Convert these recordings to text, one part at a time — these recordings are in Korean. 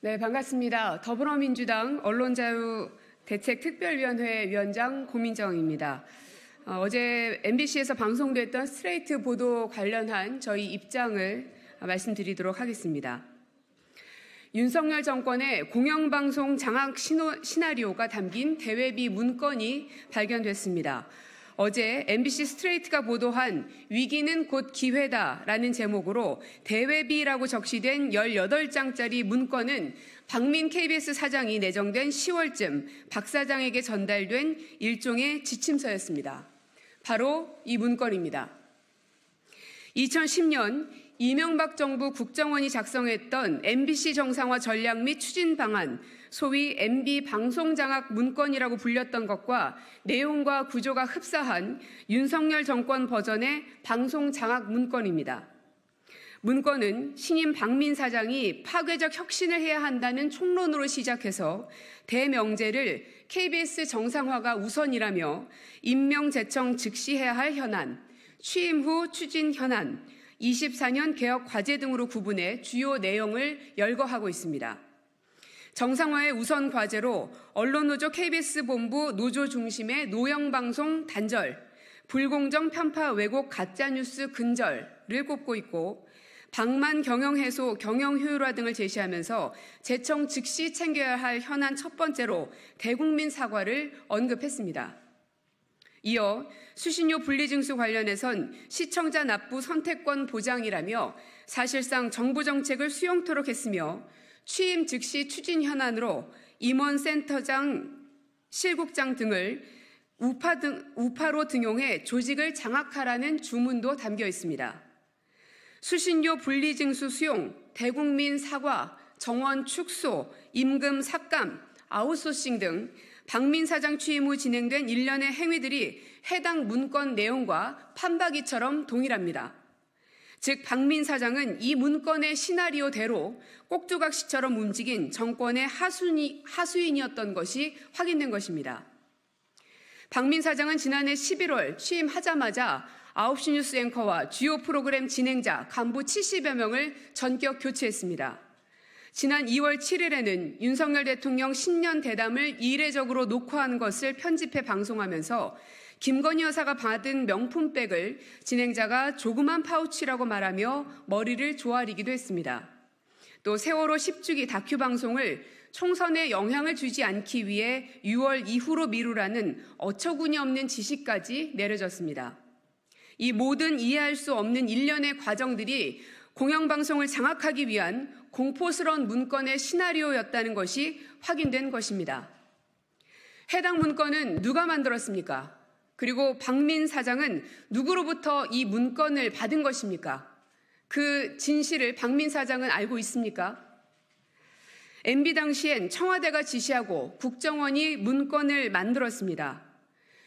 네, 반갑습니다. 더불어민주당 언론자유대책특별위원회 위원장 고민정입니다. 어, 제 MBC에서 방송됐던 스트레이트 보도 관련한 저희 입장을 말씀드리도록 하겠습니다. 윤석열 정권의 공영방송 장악 시나리오가 담긴 대외비 문건이 발견됐습니다. 어제 MBC 스트레이트가 보도한 위기는 곧 기회다라는 제목으로 대외비라고 적시된 18장짜리 문건은 박민 KBS 사장이 내정된 10월쯤 박 사장에게 전달된 일종의 지침서였습니다. 바로 이 문건입니다. 2010년 이명박 정부 국정원이 작성했던 MBC 정상화 전략 및 추진 방안, 소위 MB 방송 장악 문건이라고 불렸던 것과 내용과 구조가 흡사한 윤석열 정권 버전의 방송 장악 문건입니다. 문건은 신임 박민 사장이 파괴적 혁신을 해야 한다는 총론으로 시작해서 대명제를 KBS 정상화가 우선이라며 임명제청 즉시해야 할 현안, 취임 후 추진 현안, 24년 개혁 과제 등으로 구분해 주요 내용을 열거하고 있습니다. 정상화의 우선 과제로 언론노조 KBS 본부 노조 중심의 노영방송 단절, 불공정 편파 왜곡 가짜뉴스 근절을 꼽고 있고, 방만 경영 해소, 경영 효율화 등을 제시하면서 재청 즉시 챙겨야 할 현안 첫 번째로 대국민 사과를 언급했습니다. 이어 수신료 분리징수 관련해선 시청자 납부 선택권 보장이라며 사실상 정부 정책을 수용토록 했으며 취임 즉시 추진 현안으로 임원센터장, 실국장 등을 우파 등, 우파로 등용해 조직을 장악하라는 주문도 담겨 있습니다. 수신료 분리징수 수용, 대국민 사과, 정원 축소, 임금 삭감, 아웃소싱 등 박민 사장 취임 후 진행된 일련의 행위들이 해당 문건 내용과 판박이처럼 동일합니다. 즉 박민 사장은 이 문건의 시나리오대로 꼭두각시처럼 움직인 정권의 하순이, 하수인이었던 것이 확인된 것입니다. 박민 사장은 지난해 11월 취임하자마자 9시 뉴스 앵커와 주요 프로그램 진행자 간부 70여 명을 전격 교체했습니다. 지난 2월 7일에는 윤석열 대통령 신년 대담을 이례적으로 녹화한 것을 편집해 방송하면서 김건희 여사가 받은 명품백을 진행자가 조그만 파우치라고 말하며 머리를 조아리기도 했습니다. 또 세월호 10주기 다큐 방송을 총선에 영향을 주지 않기 위해 6월 이후로 미루라는 어처구니 없는 지시까지 내려졌습니다. 이 모든 이해할 수 없는 일련의 과정들이 공영방송을 장악하기 위한 공포스러운 문건의 시나리오였다는 것이 확인된 것입니다. 해당 문건은 누가 만들었습니까? 그리고 박민 사장은 누구로부터 이 문건을 받은 것입니까? 그 진실을 박민 사장은 알고 있습니까? MB 당시엔 청와대가 지시하고 국정원이 문건을 만들었습니다.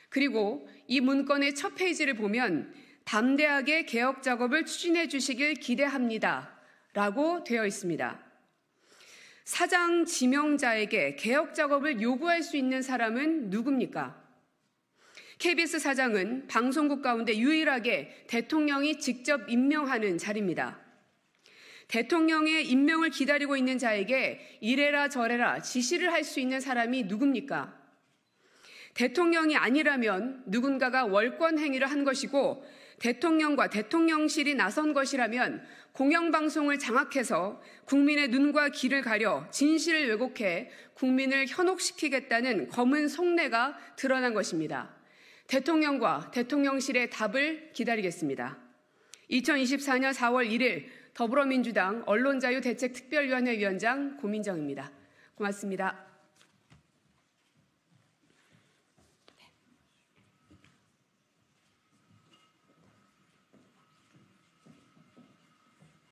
그리고 이 문건의 첫 페이지를 보면 담대하게 개혁 작업을 추진해 주시길 기대합니다. 라고 되어 있습니다. 사장 지명자에게 개혁 작업을 요구할 수 있는 사람은 누굽니까? KBS 사장은 방송국 가운데 유일하게 대통령이 직접 임명하는 자리입니다. 대통령의 임명을 기다리고 있는 자에게 이래라 저래라 지시를 할 수 있는 사람이 누굽니까? 대통령이 아니라면 누군가가 월권 행위를 한 것이고 대통령과 대통령실이 나선 것이라면 공영방송을 장악해서 국민의 눈과 귀를 가려 진실을 왜곡해 국민을 현혹시키겠다는 검은 속내가 드러난 것입니다. 대통령과 대통령실의 답을 기다리겠습니다. 2024년 4월 1일 더불어민주당 언론자유대책특별위원회 위원장 고민정입니다. 고맙습니다.